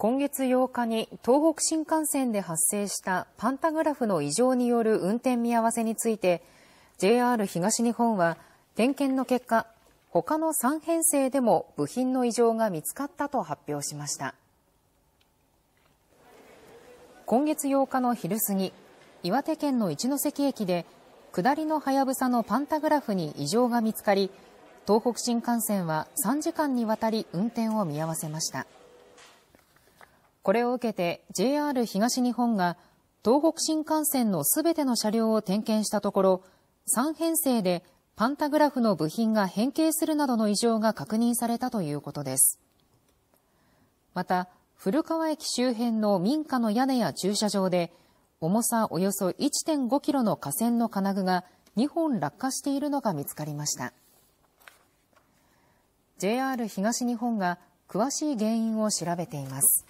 今月8日に東北新幹線で発生したパンタグラフの異常による運転見合わせについて JR 東日本は点検の結果他の3編成でも部品の異常が見つかったと発表しました今月8日の昼過ぎ岩手県の一関駅で下りのはやぶさのパンタグラフに異常が見つかり東北新幹線は3時間にわたり運転を見合わせました。これを受けて JR 東日本が東北新幹線のすべての車両を点検したところ、3編成でパンタグラフの部品が変形するなどの異常が確認されたということです。また、古川駅周辺の民家の屋根や駐車場で、重さおよそ1.5キロの架線の金具が2本落下しているのが見つかりました。JR 東日本が詳しい原因を調べています。